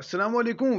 Aslam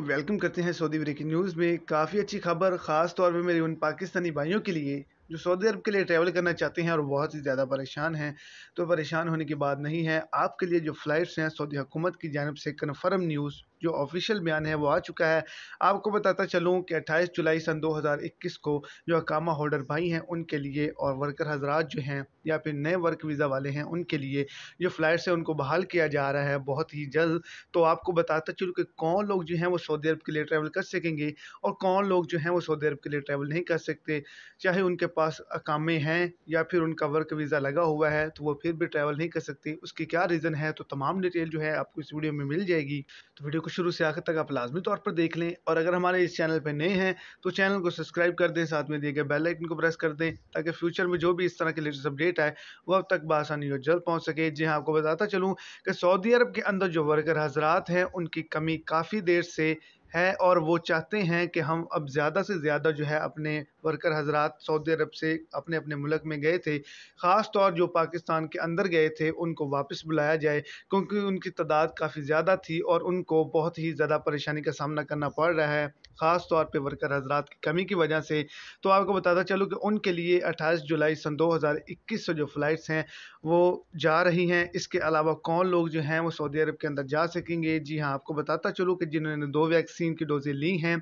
welcome करते हैं Saudi breaking news में काफ़ी अच्छी खबर ख़ास तौर पे मेरे उन पाकिस्तानी भाइयों के लिए जो सऊदी अरब के लिए ट्रैवल करना चाहते हैं और बहुत ही ज़्यादा परेशान हैं तो परेशान होने की बात नहीं है आपके लिए जो फ़्लाइट्स हैं सऊदी हुकूमत की जानब से कन्फर्म न्यूज़ जो ऑफिशियल बयान है वो आ चुका है आपको बताता चलूँ कि अट्ठाईस जुलाई सन 2021 को जो अकामा होल्डर भाई हैं उनके लिए और वर्कर हजरात जो हैं या फिर नए वर्क वीज़ा वाले हैं उनके लिए जो फ़्लाइट्स हैं उनको बहाल किया जा रहा है बहुत ही जल्द तो आपको बताता चलूँ कि कौन लोग जो हैं वो सऊदी अरब के लिए ट्रैवल कर सकेंगे और कौन लोग जो हैं वो सऊदी अरब के लिए ट्रैवल नहीं कर सकते चाहे उनके पास पास अकामे हैं या फिर उनका वर्क वीज़ा लगा हुआ है तो वो फिर भी ट्रैवल नहीं कर सकती उसकी क्या रीज़न है तो तमाम डिटेल जो है आपको इस वीडियो में मिल जाएगी तो वीडियो को शुरू से आखिर तक आप लाजमी तौर पर देख लें और अगर हमारे इस चैनल पर नए हैं तो चैनल को सब्सक्राइब कर दें साथ में दिए गए बेल आइकन को प्रेस कर दें ताकि फ्यूचर में जो भी इस तरह के लेटेस्ट अपडेट आए वो अब तक बसानी और जल्द पहुँच सके जी हाँ आपको बताता चलूँ कि सऊदी अरब के अंदर जो वर्कर हजरात हैं उनकी कमी काफ़ी देर से है और वो चाहते हैं कि हम अब ज़्यादा से ज़्यादा जो है अपने वर्कर हजरात सऊदी अरब से अपने अपने मुल्क में गए थे ख़ास तौर जो पाकिस्तान के अंदर गए थे उनको वापस बुलाया जाए क्योंकि उनकी तादाद काफ़ी ज़्यादा थी और उनको बहुत ही ज़्यादा परेशानी का सामना करना पड़ रहा है ख़ास तौर पर वर्कर हजरात की कमी की वजह से तो आपको बताता चलूँ कि उनके लिए अट्ठाईस जुलाई सन दो हज़ार इक्कीस से जो फ़्लाइट्स हैं वो जा रही हैं इसके अलावा कौन लोग जो हैं वो सऊदी अरब के अंदर जा सकेंगे जी हाँ आपको बताता चलूँ कि जिन्होंने दो वैक्सीन वैक्सीन की डोजें ली हैं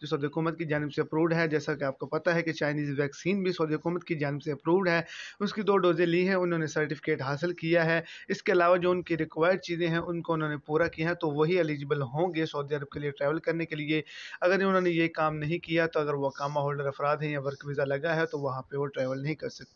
जो सऊदी हुकूमत की जानब से अप्रूव है जैसा कि आपको पता है कि चाइनीज़ वैक्सीन भी सऊदी हुकूमत की जानब से अप्रूवड है उसकी दो डोजें ली हैं उन्होंने सर्टिफिकेट हासिल किया है इसके अलावा जो उनकी रिक्वायर्ड चीज़ें हैं उनको उन्होंने पूरा किया है तो वही एलिजिबल होंगे सऊदी अरब के लिए ट्रैवल करने के लिए अगर उन्होंने ये काम नहीं किया तो अगर वकामा होल्डर अफराद हैं या वर्क वीज़ा लगा है तो वहाँ पर वो ट्रैवल नहीं कर सकते